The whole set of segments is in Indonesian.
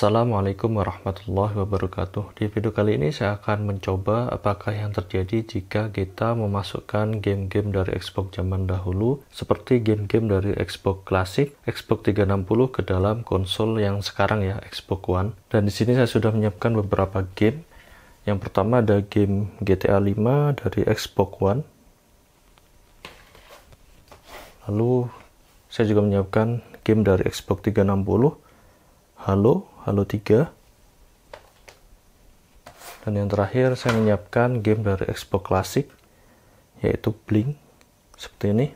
Assalamualaikum warahmatullahi wabarakatuh Di video kali ini saya akan mencoba apakah yang terjadi jika kita memasukkan game-game dari Xbox zaman dahulu Seperti game-game dari Xbox klasik, Xbox 360 ke dalam konsol yang sekarang ya, Xbox One Dan di sini saya sudah menyiapkan beberapa game Yang pertama ada game GTA 5 dari Xbox One Lalu saya juga menyiapkan game dari Xbox 360 halo, halo 3. Dan yang terakhir saya menyiapkan game dari Expo klasik yaitu Blink seperti ini.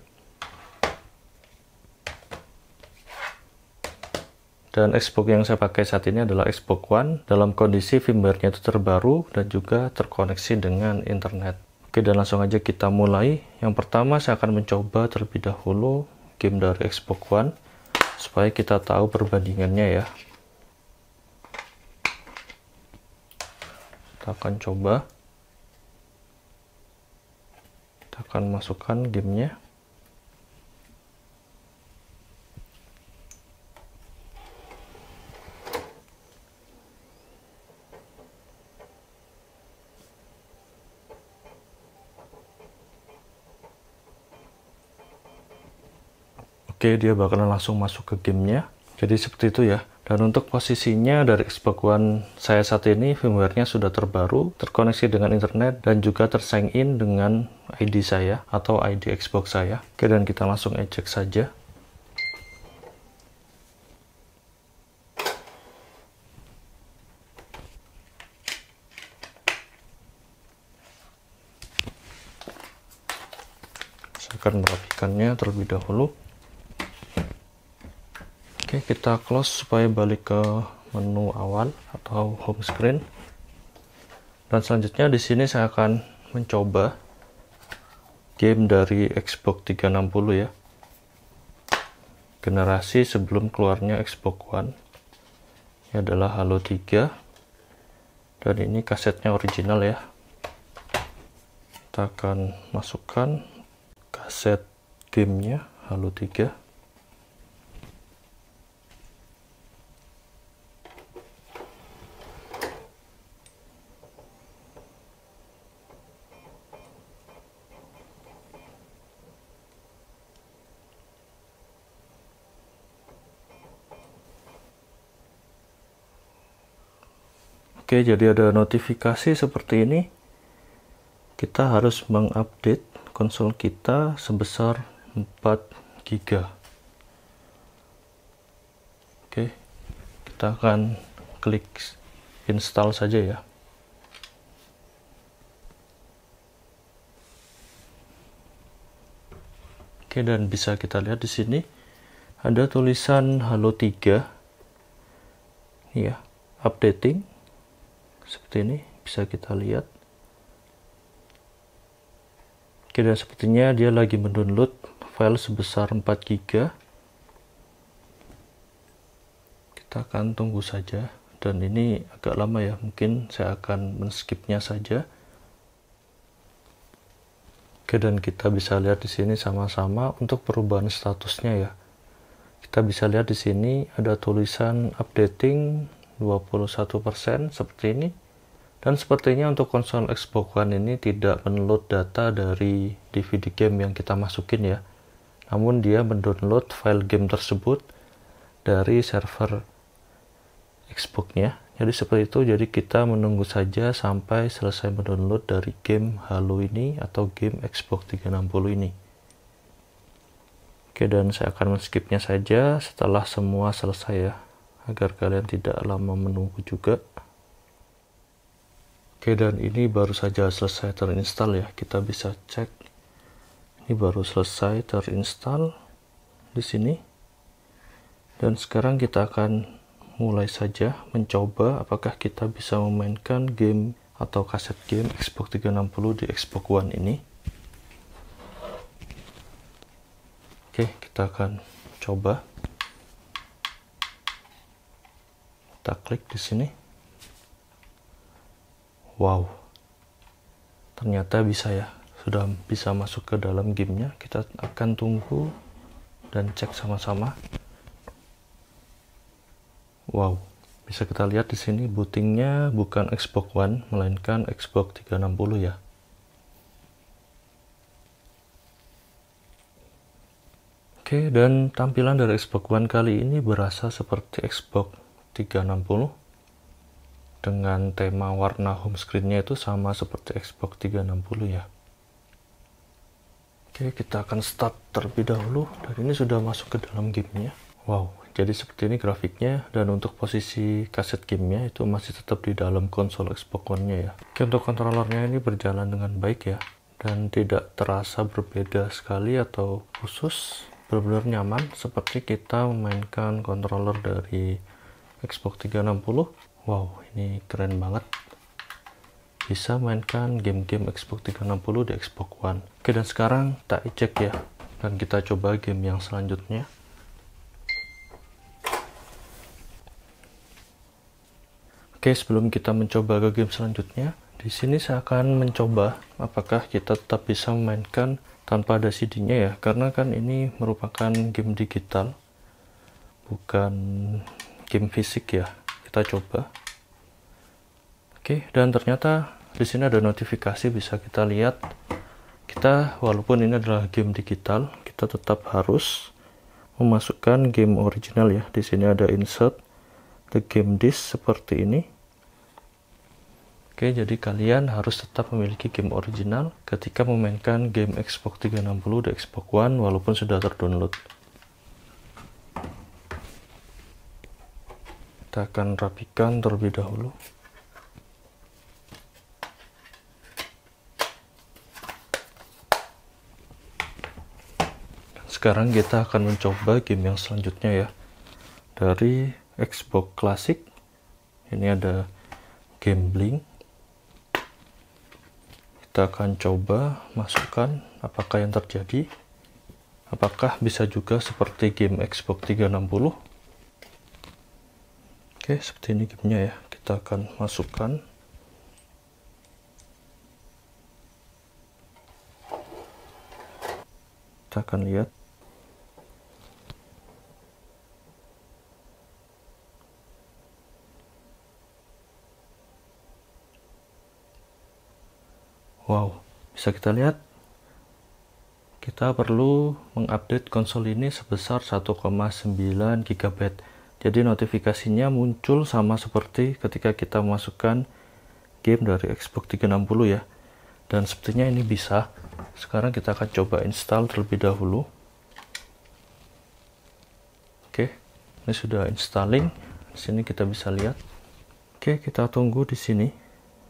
Dan Xbox yang saya pakai saat ini adalah Xbox One dalam kondisi firmware-nya itu terbaru dan juga terkoneksi dengan internet. Oke, dan langsung aja kita mulai. Yang pertama saya akan mencoba terlebih dahulu game dari Xbox One supaya kita tahu perbandingannya ya. kita akan coba kita akan masukkan gamenya Oke, dia bakalan langsung masuk ke gamenya. Jadi seperti itu ya. Dan untuk posisinya dari Xbox One saya saat ini firmware-nya sudah terbaru, terkoneksi dengan internet dan juga tersign in dengan ID saya atau ID Xbox saya. Oke, dan kita langsung eject saja. Saya akan merapikannya terlebih dahulu kita close supaya balik ke menu awal atau home screen dan selanjutnya di sini saya akan mencoba game dari Xbox 360 ya generasi sebelum keluarnya Xbox One ini adalah Halo 3 dan ini kasetnya original ya kita akan masukkan kaset gamenya Halo 3 Oke, jadi ada notifikasi seperti ini. Kita harus mengupdate konsol kita sebesar 4 GB. Oke, kita akan klik install saja ya. Oke, dan bisa kita lihat di sini ada tulisan Halo 3. Ya, updating seperti ini bisa kita lihat oke sepertinya dia lagi mendownload file sebesar 4 GB kita akan tunggu saja dan ini agak lama ya mungkin saya akan men-skipnya saja Oke dan kita bisa lihat di sini sama-sama untuk perubahan statusnya ya. Kita bisa lihat di sini ada tulisan updating 21% seperti ini dan sepertinya untuk konsol Xbox One ini tidak menload data dari DVD game yang kita masukin ya namun dia mendownload file game tersebut dari server Xbox-nya jadi seperti itu jadi kita menunggu saja sampai selesai mendownload dari game Halo ini atau game Xbox 360 ini Oke, dan saya akan men-skipnya saja setelah semua selesai ya agar kalian tidak lama menunggu juga oke dan ini baru saja selesai terinstall ya kita bisa cek ini baru selesai terinstall di sini dan sekarang kita akan mulai saja mencoba apakah kita bisa memainkan game atau kaset game Xbox 360 di Xbox One ini oke kita akan coba kita klik di sini wow ternyata bisa ya sudah bisa masuk ke dalam gamenya kita akan tunggu dan cek sama-sama wow bisa kita lihat di sini bootingnya bukan Xbox One melainkan Xbox 360 ya Oke, dan tampilan dari Xbox One kali ini berasa seperti Xbox 360 dengan tema warna home screennya itu sama seperti Xbox 360 ya. Oke, kita akan start terlebih dahulu dan ini sudah masuk ke dalam gamenya. Wow, jadi seperti ini grafiknya dan untuk posisi kaset gamenya itu masih tetap di dalam konsol Xbox One-nya ya. Oke, untuk kontrolernya ini berjalan dengan baik ya dan tidak terasa berbeda sekali atau khusus benar-benar nyaman seperti kita memainkan controller dari Xbox 360 wow ini keren banget bisa mainkan game-game Xbox 360 di Xbox One oke dan sekarang tak cek ya dan kita coba game yang selanjutnya oke sebelum kita mencoba ke game selanjutnya di sini saya akan mencoba apakah kita tetap bisa memainkan tanpa ada CD-nya ya karena kan ini merupakan game digital bukan game fisik ya kita coba oke dan ternyata di sini ada notifikasi bisa kita lihat kita walaupun ini adalah game digital kita tetap harus memasukkan game original ya di sini ada insert the game disk seperti ini Oke, jadi kalian harus tetap memiliki game original ketika memainkan game Xbox 360 dan Xbox One walaupun sudah terdownload. kita akan rapikan terlebih dahulu sekarang kita akan mencoba game yang selanjutnya ya dari Xbox Classic ini ada gambling kita akan coba masukkan apakah yang terjadi apakah bisa juga seperti game Xbox 360 Oke, seperti ini gamenya ya. Kita akan masukkan kita akan lihat wow bisa kita lihat kita perlu mengupdate konsol ini sebesar 1,9 GB jadi notifikasinya muncul sama seperti ketika kita masukkan game dari Xbox 360 ya dan sepertinya ini bisa sekarang kita akan coba install terlebih dahulu oke ini sudah installing di sini kita bisa lihat oke kita tunggu di sini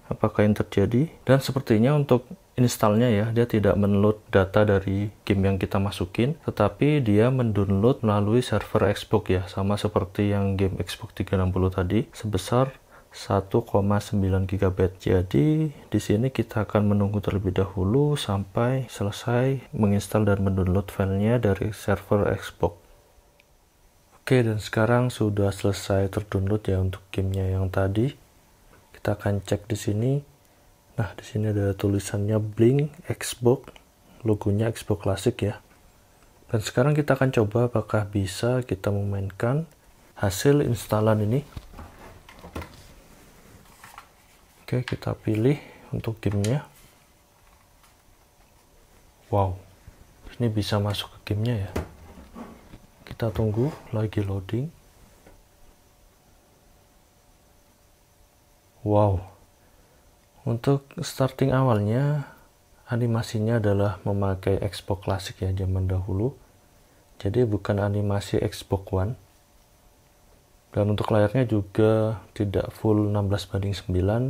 apakah yang terjadi dan sepertinya untuk installnya ya, dia tidak menload data dari game yang kita masukin, tetapi dia mendownload melalui server Xbox ya, sama seperti yang game Xbox 360 tadi, sebesar 1,9 GB. Jadi di sini kita akan menunggu terlebih dahulu sampai selesai menginstal dan mendownload filenya dari server Xbox. Oke dan sekarang sudah selesai terdownload ya untuk gamenya yang tadi. Kita akan cek di sini Nah, di sini ada tulisannya Blink Xbox, logonya Xbox classic ya. Dan sekarang kita akan coba apakah bisa kita memainkan hasil instalan ini. Oke, kita pilih untuk gamenya. Wow, ini bisa masuk ke gamenya ya. Kita tunggu lagi loading. Wow, untuk starting awalnya, animasinya adalah memakai Xbox klasik ya zaman dahulu. Jadi bukan animasi Xbox One. Dan untuk layarnya juga tidak full 16 banding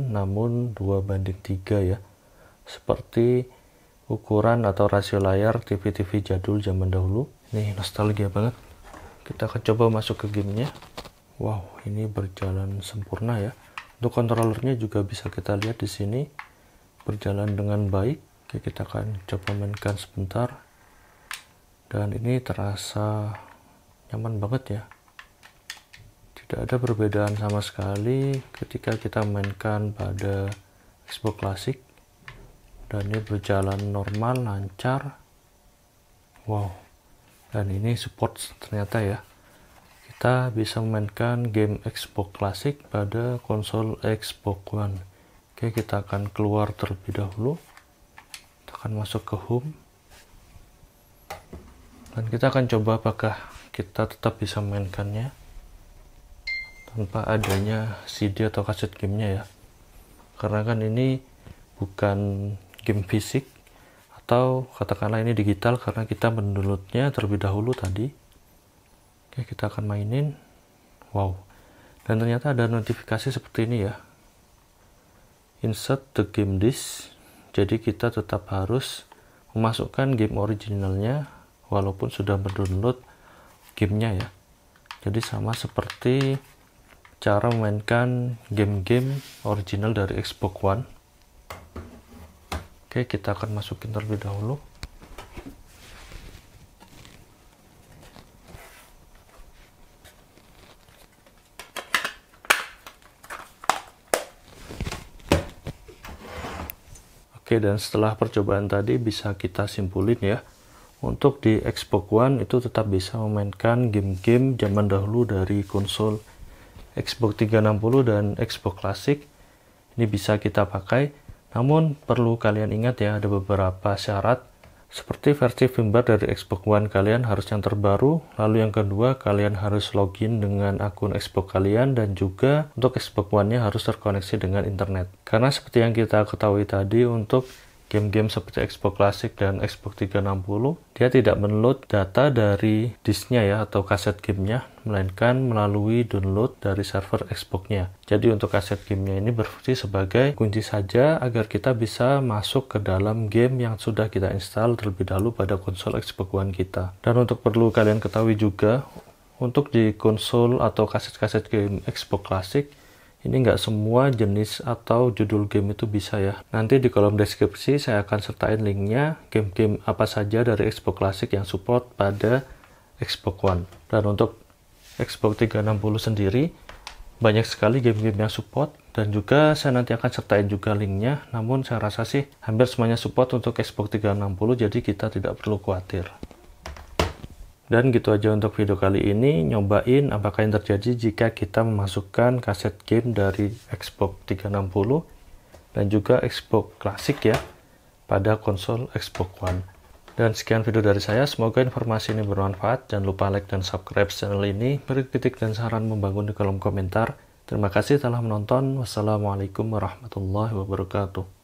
9, namun 2 banding 3 ya. Seperti ukuran atau rasio layar TV-TV jadul zaman dahulu. Ini nostalgia banget. Kita akan coba masuk ke gamenya. Wow, ini berjalan sempurna ya untuk kontrolernya juga bisa kita lihat di sini berjalan dengan baik Oke, kita akan coba mainkan sebentar dan ini terasa nyaman banget ya tidak ada perbedaan sama sekali ketika kita mainkan pada Xbox Classic dan ini berjalan normal lancar wow dan ini support ternyata ya kita bisa memainkan game Xbox klasik pada konsol Xbox One. Oke, kita akan keluar terlebih dahulu. Kita akan masuk ke home. Dan kita akan coba apakah kita tetap bisa memainkannya tanpa adanya CD atau kaset gamenya ya. Karena kan ini bukan game fisik atau katakanlah ini digital karena kita mendownloadnya terlebih dahulu tadi Oke, kita akan mainin. Wow. Dan ternyata ada notifikasi seperti ini ya. Insert the game disk. Jadi kita tetap harus memasukkan game originalnya walaupun sudah mendownload gamenya ya. Jadi sama seperti cara memainkan game-game original dari Xbox One. Oke, kita akan masukin terlebih dahulu. Oke, dan setelah percobaan tadi bisa kita simpulin ya. Untuk di Xbox One itu tetap bisa memainkan game-game zaman dahulu dari konsol Xbox 360 dan Xbox Classic. Ini bisa kita pakai. Namun perlu kalian ingat ya ada beberapa syarat seperti versi firmware dari Xbox One kalian harus yang terbaru, lalu yang kedua kalian harus login dengan akun Xbox kalian dan juga untuk Xbox One-nya harus terkoneksi dengan internet. Karena seperti yang kita ketahui tadi untuk game-game seperti Xbox Classic dan Xbox 360, dia tidak menload data dari disknya ya atau kaset gamenya, melainkan melalui download dari server Xbox-nya. Jadi untuk kaset gamenya ini berfungsi sebagai kunci saja agar kita bisa masuk ke dalam game yang sudah kita install terlebih dahulu pada konsol Xbox One kita. Dan untuk perlu kalian ketahui juga, untuk di konsol atau kaset-kaset game Xbox Classic, ini nggak semua jenis atau judul game itu bisa ya. Nanti di kolom deskripsi saya akan sertain linknya game-game apa saja dari Xbox Classic yang support pada Xbox One. Dan untuk Xbox 360 sendiri, banyak sekali game-game yang support dan juga saya nanti akan sertain juga linknya namun saya rasa sih hampir semuanya support untuk Xbox 360 jadi kita tidak perlu khawatir dan gitu aja untuk video kali ini, nyobain apakah yang terjadi jika kita memasukkan kaset game dari Xbox 360 dan juga Xbox klasik ya pada konsol Xbox One. Dan sekian video dari saya, semoga informasi ini bermanfaat. Jangan lupa like dan subscribe channel ini, beri kritik dan saran membangun di kolom komentar. Terima kasih telah menonton. Wassalamualaikum warahmatullahi wabarakatuh.